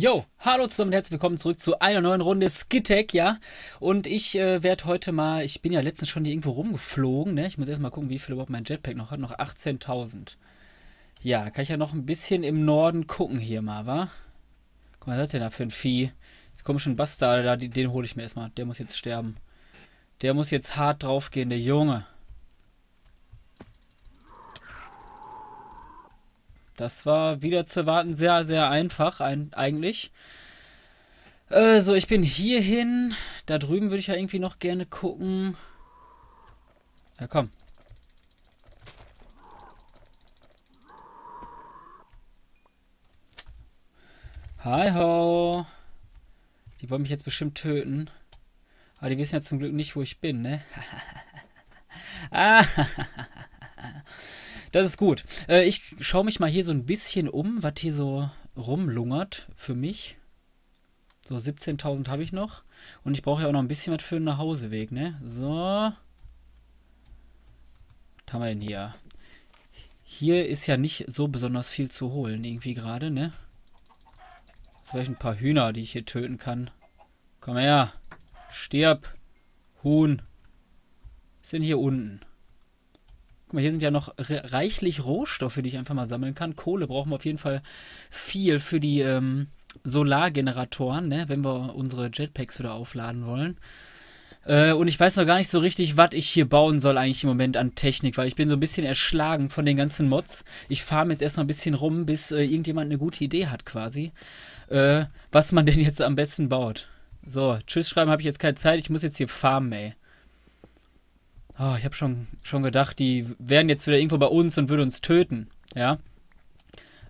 Yo, hallo zusammen und herzlich willkommen zurück zu einer neuen Runde Skitech, ja. Und ich äh, werde heute mal, ich bin ja letztens schon hier irgendwo rumgeflogen, ne. Ich muss erstmal gucken, wie viel überhaupt mein Jetpack noch hat. Noch 18.000. Ja, da kann ich ja noch ein bisschen im Norden gucken hier mal, wa? Guck mal, was hat der da für ein Vieh? Jetzt kommt schon ein Bastard da, den hole ich mir erstmal. Der muss jetzt sterben. Der muss jetzt hart draufgehen, der Junge. Das war wieder zu erwarten sehr, sehr einfach ein, eigentlich. Äh, so, also, ich bin hierhin. Da drüben würde ich ja irgendwie noch gerne gucken. Ja, komm. Hi ho. Die wollen mich jetzt bestimmt töten. Aber die wissen ja zum Glück nicht, wo ich bin, ne? ah, das ist gut. Äh, ich schaue mich mal hier so ein bisschen um, was hier so rumlungert für mich. So, 17.000 habe ich noch. Und ich brauche ja auch noch ein bisschen was für einen Nachhauseweg, ne? So. Was haben wir denn hier? Hier ist ja nicht so besonders viel zu holen, irgendwie gerade, ne? Jetzt vielleicht ein paar Hühner, die ich hier töten kann. Komm her. Stirb. Huhn. Was Sind hier unten. Guck mal, hier sind ja noch reichlich Rohstoffe, die ich einfach mal sammeln kann. Kohle brauchen wir auf jeden Fall viel für die ähm, Solargeneratoren, ne? wenn wir unsere Jetpacks wieder aufladen wollen. Äh, und ich weiß noch gar nicht so richtig, was ich hier bauen soll eigentlich im Moment an Technik, weil ich bin so ein bisschen erschlagen von den ganzen Mods. Ich farm jetzt erstmal ein bisschen rum, bis äh, irgendjemand eine gute Idee hat quasi, äh, was man denn jetzt am besten baut. So, Tschüss schreiben habe ich jetzt keine Zeit, ich muss jetzt hier farmen, ey. Oh, ich habe schon, schon gedacht, die wären jetzt wieder irgendwo bei uns und würden uns töten. Ja.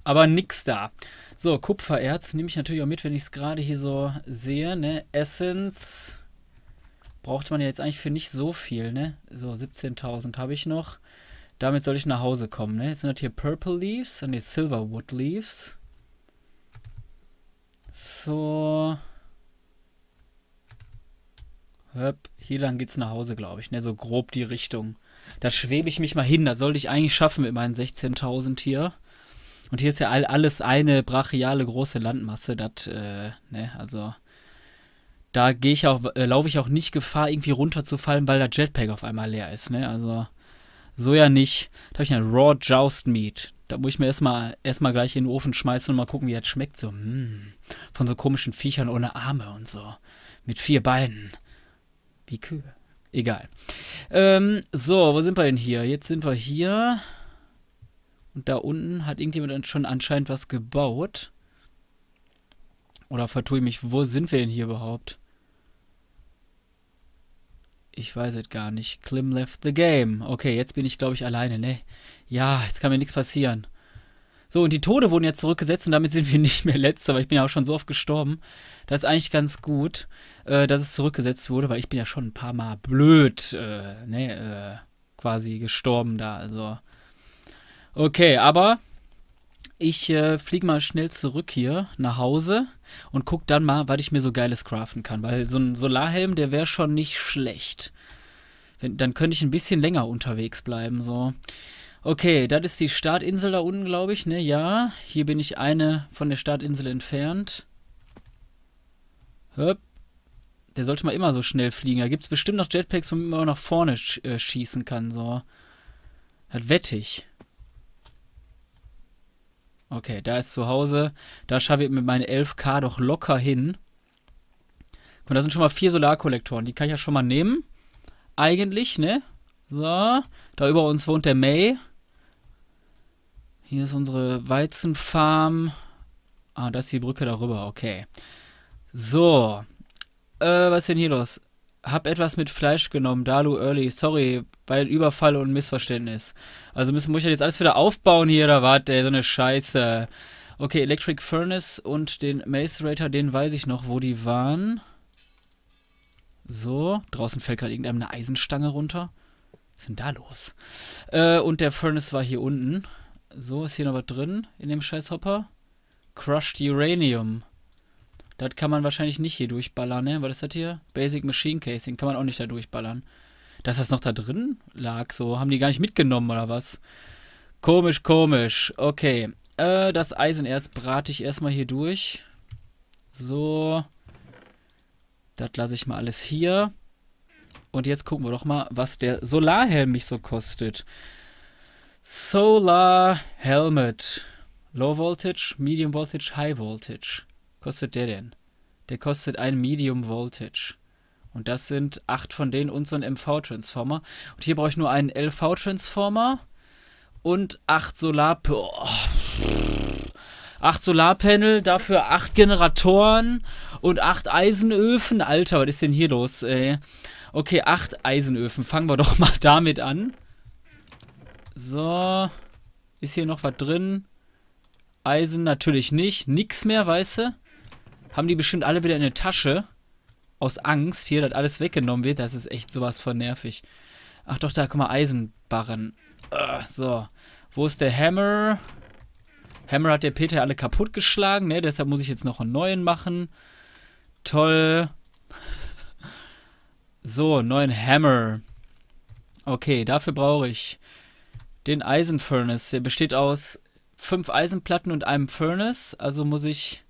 Aber nix da. So, Kupfererz nehme ich natürlich auch mit, wenn ich es gerade hier so sehe. Ne? Essence braucht man ja jetzt eigentlich für nicht so viel. Ne? So, 17.000 habe ich noch. Damit soll ich nach Hause kommen. Ne? Jetzt sind das hier Purple Leaves und Silverwood Leaves. So. Höp, hier lang geht's nach Hause, glaube ich. Ne, so grob die Richtung. Da schwebe ich mich mal hin. Das sollte ich eigentlich schaffen mit meinen 16.000 hier. Und hier ist ja all, alles eine brachiale große Landmasse. Das, äh, ne, also. Da gehe ich auch, äh, laufe ich auch nicht Gefahr, irgendwie runterzufallen, weil der Jetpack auf einmal leer ist, ne? Also. So ja nicht. Da habe ich einen Raw Joust Meat. Da muss ich mir erstmal erstmal gleich in den Ofen schmeißen und mal gucken, wie das schmeckt. So, mh. Hm, von so komischen Viechern ohne Arme und so. Mit vier Beinen. Wie Kühe. Egal. Ähm, so, wo sind wir denn hier? Jetzt sind wir hier. Und da unten hat irgendjemand schon anscheinend was gebaut. Oder vertue ich mich, wo sind wir denn hier überhaupt? Ich weiß es gar nicht. Klim left the game. Okay, jetzt bin ich, glaube ich, alleine, ne? Ja, jetzt kann mir nichts passieren. So, und die Tode wurden jetzt zurückgesetzt und damit sind wir nicht mehr letzter, weil ich bin ja auch schon so oft gestorben. Das ist eigentlich ganz gut, äh, dass es zurückgesetzt wurde, weil ich bin ja schon ein paar Mal blöd, äh, ne, äh, quasi gestorben da, also. Okay, aber ich äh, fliege mal schnell zurück hier nach Hause und guck dann mal, was ich mir so Geiles craften kann. Weil so ein Solarhelm, der wäre schon nicht schlecht. Wenn, dann könnte ich ein bisschen länger unterwegs bleiben, so. Okay, das ist die Startinsel da unten, glaube ich, ne? Ja, hier bin ich eine von der Startinsel entfernt. Höp. Der sollte mal immer so schnell fliegen. Da gibt es bestimmt noch Jetpacks, womit man auch nach vorne sch äh, schießen kann, so. Das wette ich. Okay, da ist zu Hause. Da schaffe ich mit meinen 11k doch locker hin. Guck mal, da sind schon mal vier Solarkollektoren. Die kann ich ja schon mal nehmen. Eigentlich, ne? So, da über uns wohnt der May. Hier ist unsere Weizenfarm. Ah, da ist die Brücke darüber, okay. So. Äh, was ist denn hier los? Hab etwas mit Fleisch genommen, Dalu Early. Sorry, bei Überfall und Missverständnis. Also müssen wir jetzt alles wieder aufbauen hier, oder was? Ey, so eine Scheiße. Okay, Electric Furnace und den Mace Raider, den weiß ich noch, wo die waren. So, draußen fällt gerade irgendeinem eine Eisenstange runter. Was ist denn da los? Äh, und der Furnace war hier unten. So, ist hier noch was drin in dem scheiß Hopper? Crushed Uranium. Das kann man wahrscheinlich nicht hier durchballern, ne? Was ist das hier? Basic Machine Casing. Kann man auch nicht da durchballern. Dass das noch da drin lag, so. Haben die gar nicht mitgenommen, oder was? Komisch, komisch. Okay. Äh, das Eisenerz brate ich erstmal hier durch. So. Das lasse ich mal alles hier. Und jetzt gucken wir doch mal, was der Solarhelm mich so kostet. Solar Helmet. Low Voltage, Medium Voltage, High Voltage. Kostet der denn? Der kostet ein Medium Voltage. Und das sind acht von denen und so ein MV-Transformer. Und hier brauche ich nur einen LV-Transformer und acht Solar... Oh. Acht Solarpanel, dafür acht Generatoren und acht Eisenöfen. Alter, was ist denn hier los, ey? Okay, acht Eisenöfen. Fangen wir doch mal damit an. So. Ist hier noch was drin? Eisen natürlich nicht. Nix mehr, weißt du? Haben die bestimmt alle wieder in der Tasche. Aus Angst hier, dass alles weggenommen wird. Das ist echt sowas von nervig. Ach doch, da, guck mal, Eisenbarren. Uh, so. Wo ist der Hammer? Hammer hat der Peter alle kaputt geschlagen, ne? Deshalb muss ich jetzt noch einen neuen machen. Toll. So, neuen Hammer. Okay, dafür brauche ich den Eisenfurnace. Der besteht aus fünf Eisenplatten und einem Furnace. Also muss ich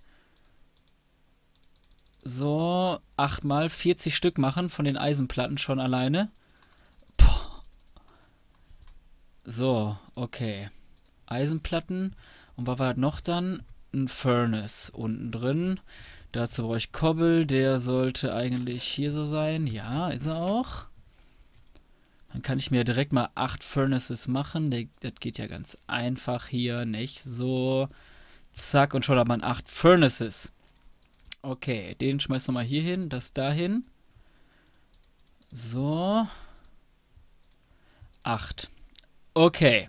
so achtmal 40 Stück machen von den Eisenplatten schon alleine. Poh. So, okay. Eisenplatten. Und was war das noch dann? Ein Furnace unten drin. Dazu brauche ich Kobbel. Der sollte eigentlich hier so sein. Ja, ist er auch. Dann kann ich mir direkt mal 8 Furnaces machen. Das geht ja ganz einfach hier, nicht? So, zack, und schon hat man 8 Furnaces. Okay, den schmeißen wir mal hier hin, das dahin. So. 8. Okay.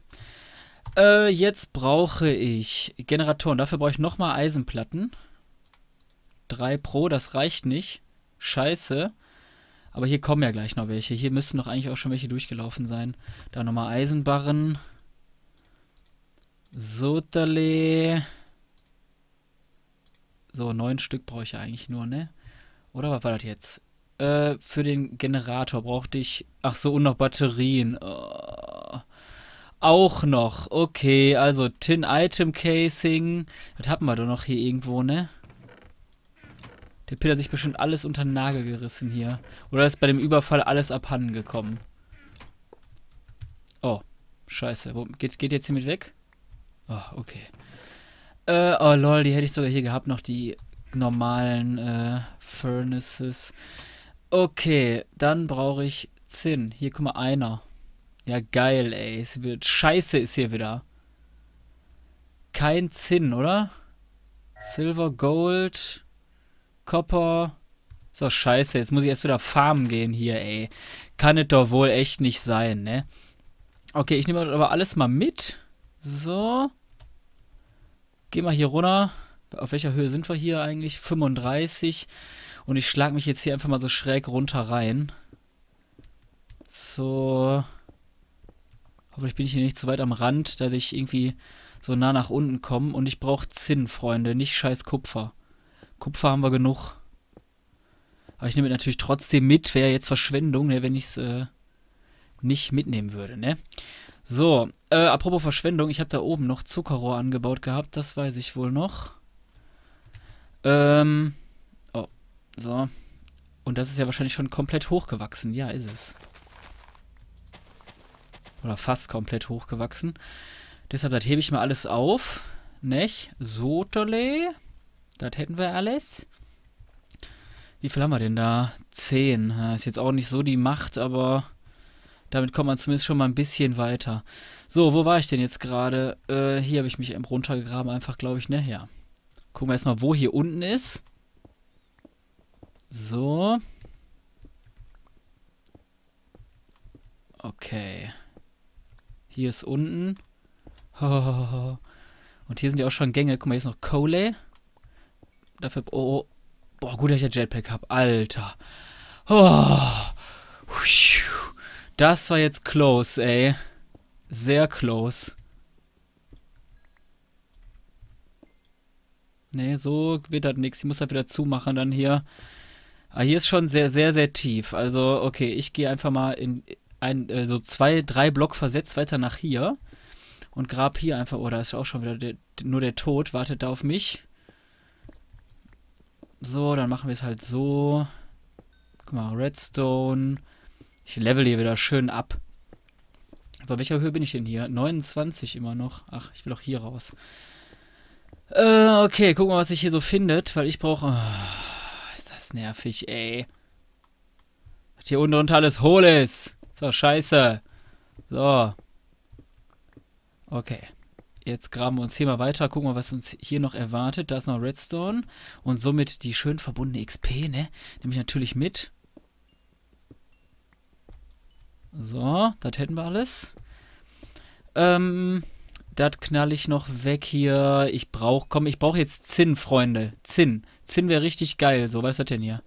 Äh, jetzt brauche ich Generatoren. Dafür brauche ich nochmal Eisenplatten. 3 pro, das reicht nicht. Scheiße. Scheiße. Aber hier kommen ja gleich noch welche. Hier müssten doch eigentlich auch schon welche durchgelaufen sein. Da nochmal Eisenbarren. Soterle. So, neun Stück brauche ich ja eigentlich nur, ne? Oder was war das jetzt? Äh, für den Generator brauchte ich... Ach so, und noch Batterien. Oh. Auch noch. Okay, also Tin Item Casing. Das hatten wir doch noch hier irgendwo, ne? Der Peter sich bestimmt alles unter den Nagel gerissen hier. Oder ist bei dem Überfall alles abhanden gekommen? Oh, scheiße. Geht, geht jetzt hier mit weg? Oh, okay. Äh, oh lol, die hätte ich sogar hier gehabt, noch die normalen äh, Furnaces. Okay, dann brauche ich Zinn. Hier, guck mal, einer. Ja, geil, ey. Es wird scheiße ist hier wieder. Kein Zinn, oder? Silver, Gold. Copper. Ist scheiße, jetzt muss ich erst wieder farmen gehen hier, ey. Kann es doch wohl echt nicht sein, ne? Okay, ich nehme aber alles mal mit. So. Geh mal hier runter. Auf welcher Höhe sind wir hier eigentlich? 35. Und ich schlage mich jetzt hier einfach mal so schräg runter rein. So. Hoffentlich bin ich hier nicht zu weit am Rand, dass ich irgendwie so nah nach unten komme. Und ich brauche Zinn, Freunde, nicht scheiß Kupfer. Kupfer haben wir genug. Aber ich nehme natürlich trotzdem mit, wäre ja jetzt Verschwendung, ne, wenn ich es äh, nicht mitnehmen würde, ne? So, äh, apropos Verschwendung, ich habe da oben noch Zuckerrohr angebaut gehabt, das weiß ich wohl noch. Ähm, oh, so. Und das ist ja wahrscheinlich schon komplett hochgewachsen, ja, ist es. Oder fast komplett hochgewachsen. Deshalb, das hebe ich mal alles auf, nicht? Sotole. Das hätten wir alles. Wie viel haben wir denn da? Zehn. Ist jetzt auch nicht so die Macht, aber damit kommt man zumindest schon mal ein bisschen weiter. So, wo war ich denn jetzt gerade? Äh, hier habe ich mich runtergegraben, einfach glaube ich, ne? Ja. Gucken wir erstmal, wo hier unten ist. So. Okay. Hier ist unten. Und hier sind ja auch schon Gänge. Guck mal, hier ist noch Kohle dafür. Oh, oh, boah, gut, dass ich ein Jetpack habe. Alter. Oh. Das war jetzt close, ey. Sehr close. Nee, so wird das nichts. Ich muss halt wieder zumachen dann hier. Ah, hier ist schon sehr, sehr, sehr tief. Also, okay, ich gehe einfach mal in ein, äh, so zwei, drei Block versetzt weiter nach hier. Und grab hier einfach. Oh, da ist auch schon wieder der, nur der Tod. Wartet da auf mich. So, dann machen wir es halt so. Guck mal, Redstone. Ich level hier wieder schön ab. So, welcher Höhe bin ich denn hier? 29 immer noch. Ach, ich will auch hier raus. Äh, okay, gucken wir, was sich hier so findet, weil ich brauche... Oh, ah, ist das nervig, ey. Was hier unten drunter alles hohl ist. So, scheiße. So. Okay. Jetzt graben wir uns hier mal weiter, gucken mal, was uns hier noch erwartet. Da ist noch Redstone und somit die schön verbundene XP, ne? Nehme ich natürlich mit. So, das hätten wir alles. Ähm, das knall ich noch weg hier. Ich brauche, komm, ich brauche jetzt Zinn, Freunde. Zinn. Zinn wäre richtig geil. So, was ist das denn hier?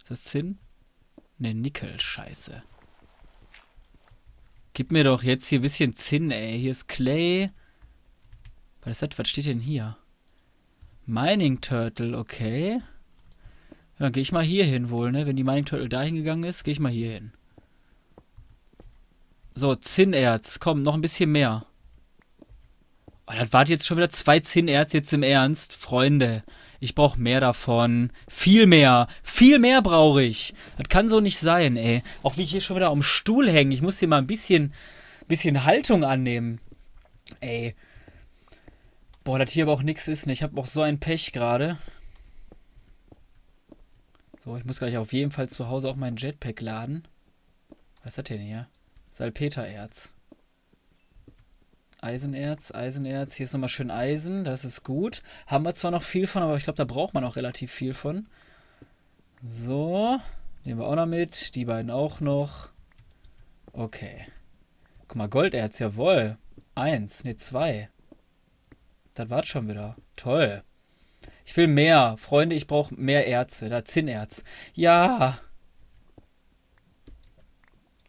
Ist das Zinn? Ne, Nickel, scheiße. Gib mir doch jetzt hier ein bisschen Zinn, ey. Hier ist Clay. Was, ist das? Was steht denn hier? Mining Turtle, okay. Dann gehe ich mal hier hin wohl, ne? Wenn die Mining Turtle dahin gegangen ist, gehe ich mal hier hin. So, Zinnerz. Komm, noch ein bisschen mehr. Oh, das wart jetzt schon wieder zwei Zinnerz jetzt im Ernst. Freunde. Ich brauche mehr davon. Viel mehr. Viel mehr brauche ich. Das kann so nicht sein, ey. Auch wie ich hier schon wieder am Stuhl hänge. Ich muss hier mal ein bisschen, bisschen Haltung annehmen. Ey. Boah, das hier aber auch nichts ist. Ne? Ich habe auch so ein Pech gerade. So, ich muss gleich auf jeden Fall zu Hause auch meinen Jetpack laden. Was ist das denn hier? Salpetererz. Eisenerz, Eisenerz. Hier ist nochmal schön Eisen. Das ist gut. Haben wir zwar noch viel von, aber ich glaube, da braucht man auch relativ viel von. So. Nehmen wir auch noch mit. Die beiden auch noch. Okay. Guck mal, Golderz, jawohl. Eins, ne, zwei. Das war's schon wieder. Toll. Ich will mehr. Freunde, ich brauche mehr Erze. Da Zinnerz. Ja. Ja.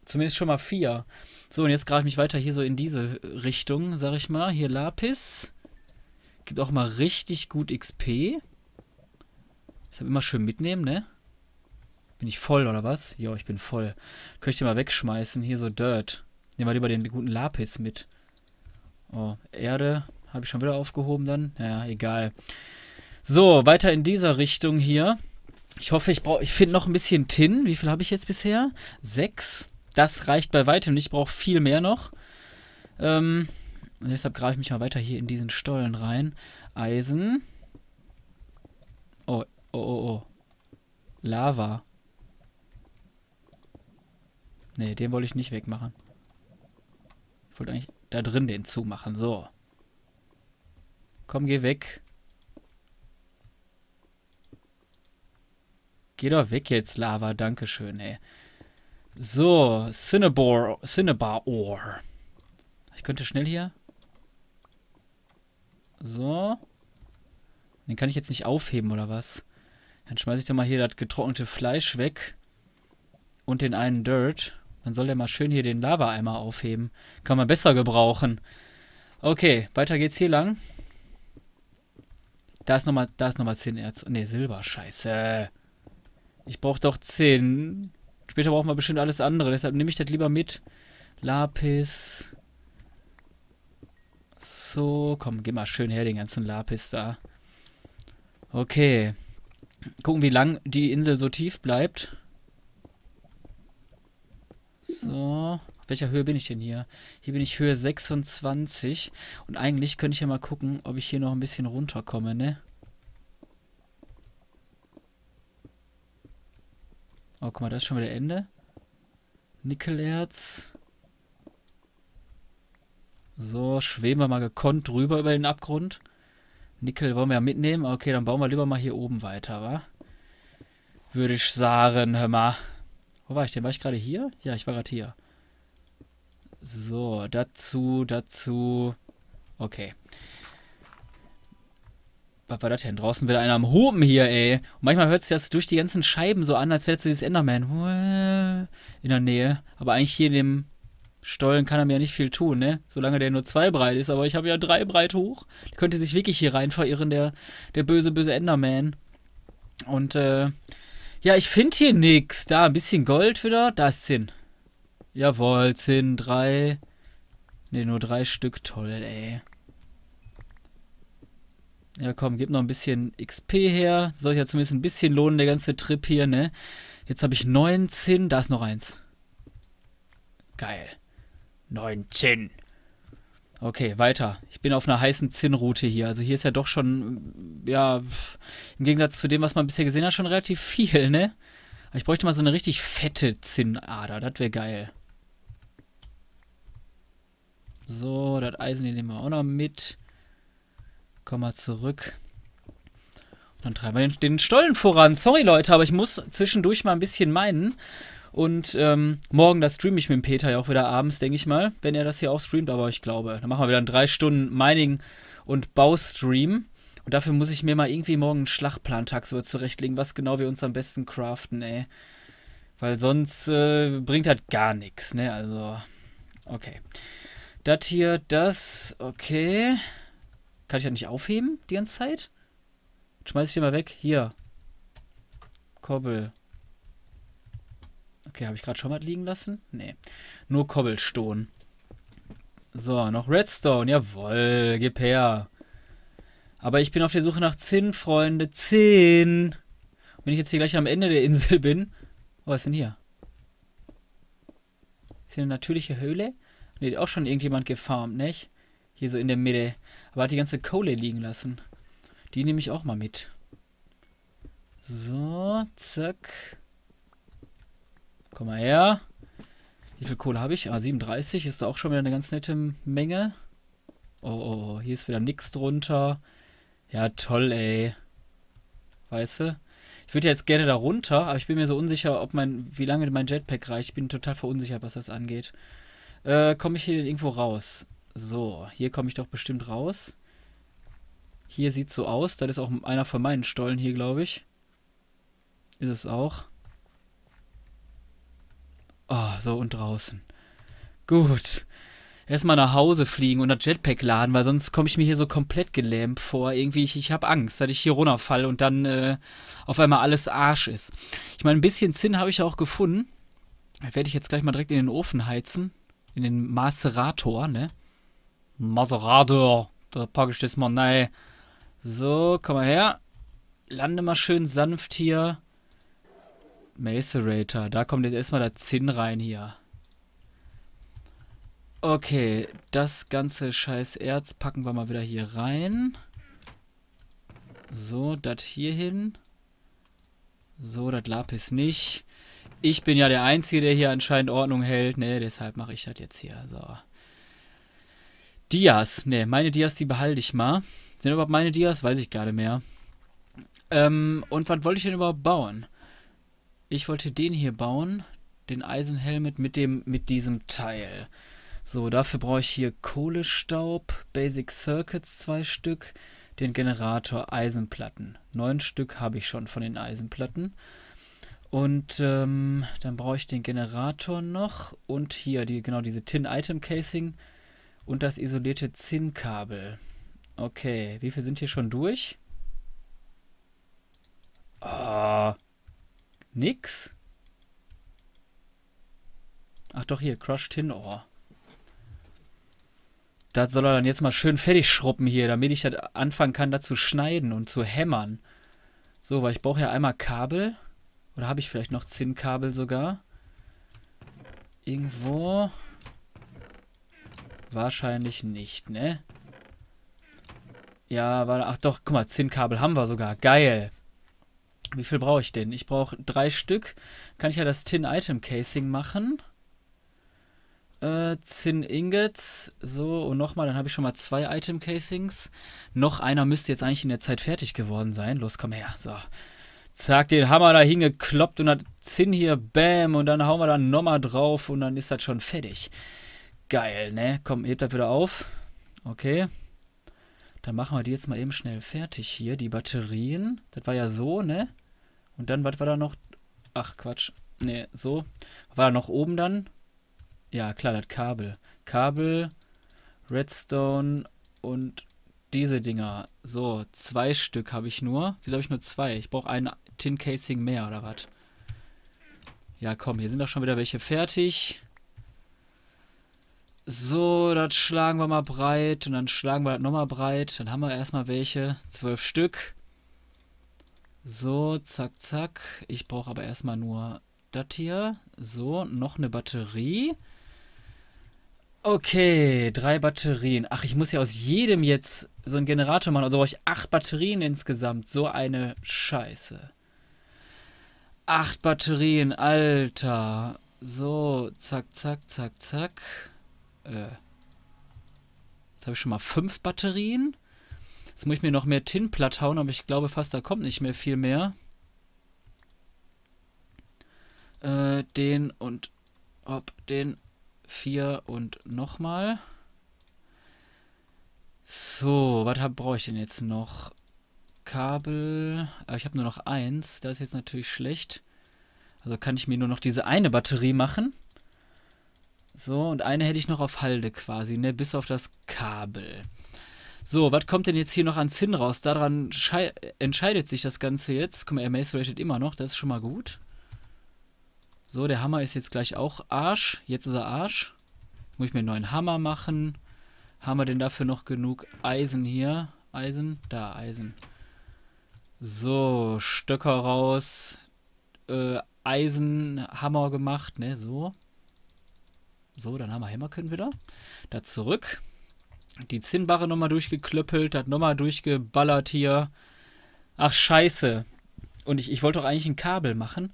Zumindest schon mal vier. So, und jetzt greife ich mich weiter hier so in diese Richtung, sag ich mal. Hier Lapis. Gibt auch mal richtig gut XP. Deshalb immer schön mitnehmen, ne? Bin ich voll oder was? Jo, ich bin voll. Könnte ich den mal wegschmeißen. Hier so Dirt. Nehmen wir lieber den guten Lapis mit. Oh, Erde. Habe ich schon wieder aufgehoben dann? Ja, egal. So, weiter in dieser Richtung hier. Ich hoffe, ich brauche, ich finde noch ein bisschen Tin. Wie viel habe ich jetzt bisher? Sechs. Das reicht bei weitem nicht, ich brauche viel mehr noch. Ähm, deshalb greife ich mich mal weiter hier in diesen Stollen rein. Eisen. Oh, oh, oh, oh. Lava. Nee, den wollte ich nicht wegmachen. Ich wollte eigentlich da drin den zumachen. So. Komm, geh weg. Geh doch weg jetzt, Lava. Dankeschön, ey. So, Cinnabar, Cinnabar Ore. Ich könnte schnell hier. So. Den kann ich jetzt nicht aufheben, oder was? Dann schmeiße ich doch mal hier das getrocknete Fleisch weg. Und den einen Dirt. Dann soll der mal schön hier den Lava-Eimer aufheben. Kann man besser gebrauchen. Okay, weiter geht's hier lang. Da ist nochmal, da ist nochmal 10 Erz. Ne, Silber, scheiße. Ich brauche doch 10. Später brauchen wir bestimmt alles andere, deshalb nehme ich das lieber mit. Lapis. So, komm, geh mal schön her, den ganzen Lapis da. Okay. Gucken, wie lang die Insel so tief bleibt. So. Auf welcher Höhe bin ich denn hier? Hier bin ich Höhe 26. Und eigentlich könnte ich ja mal gucken, ob ich hier noch ein bisschen runterkomme, ne? Oh, guck mal, da ist schon wieder Ende. Nickelerz. So, schweben wir mal gekonnt drüber über den Abgrund. Nickel wollen wir ja mitnehmen. Okay, dann bauen wir lieber mal hier oben weiter, wa? Würde ich sagen, hör mal. Wo war ich denn? War ich gerade hier? Ja, ich war gerade hier. So, dazu, dazu. Okay was war das denn? Draußen wieder einer am Hupen hier, ey. Und manchmal hört sich das durch die ganzen Scheiben so an, als wäre das dieses Enderman in der Nähe. Aber eigentlich hier in dem Stollen kann er mir ja nicht viel tun, ne? Solange der nur zwei breit ist, aber ich habe ja drei breit hoch. Der könnte sich wirklich hier rein verirren, der, der böse, böse Enderman. Und, äh, ja, ich finde hier nichts. Da, ein bisschen Gold wieder. Da ist Zinn. Jawohl, Zinn, drei. Ne, nur drei Stück. Toll, ey. Ja, komm, gib noch ein bisschen XP her. Soll ich ja zumindest ein bisschen lohnen, der ganze Trip hier, ne? Jetzt habe ich 19. Da ist noch eins. Geil. 19. Okay, weiter. Ich bin auf einer heißen Zinnroute hier. Also hier ist ja doch schon, ja, im Gegensatz zu dem, was man bisher gesehen hat, schon relativ viel, ne? Aber ich bräuchte mal so eine richtig fette Zinnader. Das wäre geil. So, das Eisen hier nehmen wir auch noch mit. Komm mal zurück. Und dann treiben wir den, den Stollen voran. Sorry, Leute, aber ich muss zwischendurch mal ein bisschen meinen. Und ähm, morgen, da streame ich mit dem Peter ja auch wieder abends, denke ich mal, wenn er das hier auch streamt. Aber ich glaube, dann machen wir wieder einen 3 Stunden Mining- und Baustream. Und dafür muss ich mir mal irgendwie morgen einen Schlachtplan tagsüber zurechtlegen, was genau wir uns am besten craften, ey. Weil sonst äh, bringt das halt gar nichts, ne? Also, okay. Das hier, das, okay. Kann ich das nicht aufheben die ganze Zeit? Schmeiß ich den mal weg. Hier. Kobbel. Okay, habe ich gerade schon mal liegen lassen? Nee. Nur Kobbelstone. So, noch Redstone. Jawoll, gib her. Aber ich bin auf der Suche nach Zinn, Freunde. Zinn. wenn ich jetzt hier gleich am Ende der Insel bin. Oh, was ist denn hier? Ist hier eine natürliche Höhle? Ne, auch schon irgendjemand gefarmt, nicht? Hier so in der Mitte. Aber hat die ganze Kohle liegen lassen. Die nehme ich auch mal mit. So, zack. Komm mal her. Wie viel Kohle habe ich? Ah, 37 ist da auch schon wieder eine ganz nette Menge. Oh, oh, oh, hier ist wieder nichts drunter. Ja, toll, ey. Weißt du? Ich würde jetzt gerne da runter, aber ich bin mir so unsicher, ob mein, wie lange mein Jetpack reicht. Ich bin total verunsichert, was das angeht. Äh, komme ich hier denn irgendwo raus? So, hier komme ich doch bestimmt raus. Hier sieht so aus. Das ist auch einer von meinen Stollen hier, glaube ich. Ist es auch. Oh, so und draußen. Gut. Erstmal nach Hause fliegen und das Jetpack laden, weil sonst komme ich mir hier so komplett gelähmt vor. Irgendwie, ich, ich habe Angst, dass ich hier runterfalle und dann äh, auf einmal alles Arsch ist. Ich meine, ein bisschen Zinn habe ich ja auch gefunden. Das werde ich jetzt gleich mal direkt in den Ofen heizen. In den Macerator, ne? Maserator. Da packe ich das mal rein. So, komm mal her. Lande mal schön sanft hier. Macerator. Da kommt jetzt erstmal der Zinn rein hier. Okay, das ganze scheiß Erz packen wir mal wieder hier rein. So, das hier hin. So, das Lapis nicht. Ich bin ja der Einzige, der hier anscheinend Ordnung hält. Ne, deshalb mache ich das jetzt hier. So. Dias. Ne, meine Dias, die behalte ich mal. Sind überhaupt meine Dias? Weiß ich gerade mehr. Ähm, und was wollte ich denn überhaupt bauen? Ich wollte den hier bauen. Den Eisenhelmet mit dem, mit diesem Teil. So, dafür brauche ich hier Kohlestaub, Basic Circuits zwei Stück, den Generator Eisenplatten. Neun Stück habe ich schon von den Eisenplatten. Und ähm, dann brauche ich den Generator noch und hier die, genau diese Tin Item Casing. Und das isolierte Zinnkabel. Okay, wie viel sind hier schon durch? Oh, nix. Ach doch, hier, Crushed Tin Ore. Oh. Das soll er dann jetzt mal schön fertig schrubben hier, damit ich das anfangen kann, da zu schneiden und zu hämmern. So, weil ich brauche ja einmal Kabel. Oder habe ich vielleicht noch Zinnkabel sogar? Irgendwo. Wahrscheinlich nicht, ne? Ja, warte, ach doch, guck mal, Zinnkabel haben wir sogar. Geil. Wie viel brauche ich denn? Ich brauche drei Stück. Kann ich ja das Tin-Item-Casing machen. Äh, Zinn-Ingots. So, und nochmal, dann habe ich schon mal zwei Item-Casings. Noch einer müsste jetzt eigentlich in der Zeit fertig geworden sein. Los, komm her. So. Zack, den Hammer da hingekloppt und hat Zinn hier, bam, und dann hauen wir da nochmal drauf und dann ist das schon fertig. Geil, ne? Komm, hebt das wieder auf. Okay. Dann machen wir die jetzt mal eben schnell fertig hier. Die Batterien. Das war ja so, ne? Und dann, was war da noch? Ach, Quatsch. Ne, so. War da noch oben dann? Ja, klar, das Kabel. Kabel, Redstone und diese Dinger. So, zwei Stück habe ich nur. Wieso habe ich nur zwei? Ich brauche ein Tin Casing mehr, oder was? Ja, komm, hier sind doch schon wieder welche fertig. So, das schlagen wir mal breit und dann schlagen wir das nochmal breit. Dann haben wir erstmal welche. Zwölf Stück. So, zack, zack. Ich brauche aber erstmal nur das hier. So, noch eine Batterie. Okay, drei Batterien. Ach, ich muss ja aus jedem jetzt so einen Generator machen. Also brauche ich acht Batterien insgesamt. So eine Scheiße. Acht Batterien, Alter. So, zack, zack, zack, zack. Äh, jetzt habe ich schon mal fünf Batterien. Jetzt muss ich mir noch mehr Tin platt hauen, aber ich glaube fast, da kommt nicht mehr viel mehr. Äh, den und ob den vier und nochmal. So, was brauche ich denn jetzt noch? Kabel. Aber ah, ich habe nur noch eins. Das ist jetzt natürlich schlecht. Also kann ich mir nur noch diese eine Batterie machen. So, und eine hätte ich noch auf Halde quasi, ne? Bis auf das Kabel. So, was kommt denn jetzt hier noch an Zinn raus? Daran entscheidet sich das Ganze jetzt. Guck mal, er Mace rated immer noch, das ist schon mal gut. So, der Hammer ist jetzt gleich auch Arsch. Jetzt ist er Arsch. Muss ich mir einen neuen Hammer machen. Haben wir denn dafür noch genug Eisen hier? Eisen? Da, Eisen. So, Stöcker raus. Äh, Eisenhammer gemacht, ne? So. So, dann haben wir können wieder. Da zurück. Die Zinnbarre nochmal durchgeklöppelt, hat nochmal durchgeballert hier. Ach, scheiße. Und ich, ich wollte doch eigentlich ein Kabel machen.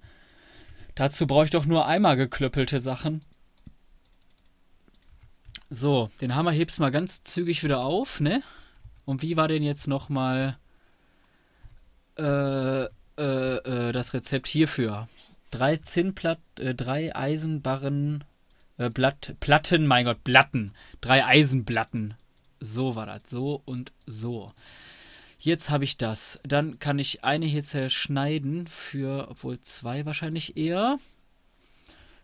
Dazu brauche ich doch nur einmal geklöppelte Sachen. So, den Hammer hebst mal ganz zügig wieder auf, ne? Und wie war denn jetzt nochmal äh, äh, äh, das Rezept hierfür? Drei Zinnplatten, äh, drei Eisenbarren äh, Blatt, Platten, mein Gott, Platten. Drei Eisenplatten. So war das. So und so. Jetzt habe ich das. Dann kann ich eine hier zerschneiden für, obwohl zwei wahrscheinlich eher.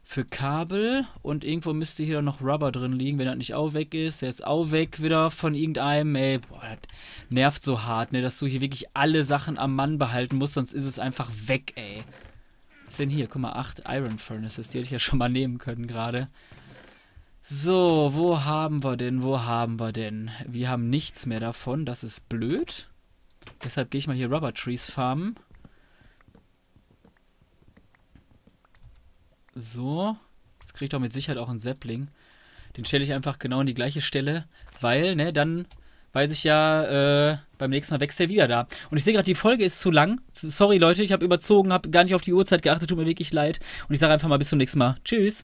Für Kabel. Und irgendwo müsste hier noch Rubber drin liegen, wenn das nicht auch weg ist. Der ist auch weg wieder von irgendeinem. Ey, boah, das nervt so hart, ne? Dass du hier wirklich alle Sachen am Mann behalten musst, sonst ist es einfach weg, ey. Was denn hier? Guck mal, 8 Iron Furnaces. Die hätte ich ja schon mal nehmen können gerade. So, wo haben wir denn? Wo haben wir denn? Wir haben nichts mehr davon. Das ist blöd. Deshalb gehe ich mal hier Rubber Trees farmen. So. Jetzt kriege ich doch mit Sicherheit auch einen Sapling. Den stelle ich einfach genau an die gleiche Stelle, weil, ne, dann weiß ich ja, äh, beim nächsten Mal wächst er wieder da. Und ich sehe gerade, die Folge ist zu lang. Sorry, Leute, ich habe überzogen, habe gar nicht auf die Uhrzeit geachtet, tut mir wirklich leid. Und ich sage einfach mal bis zum nächsten Mal. Tschüss.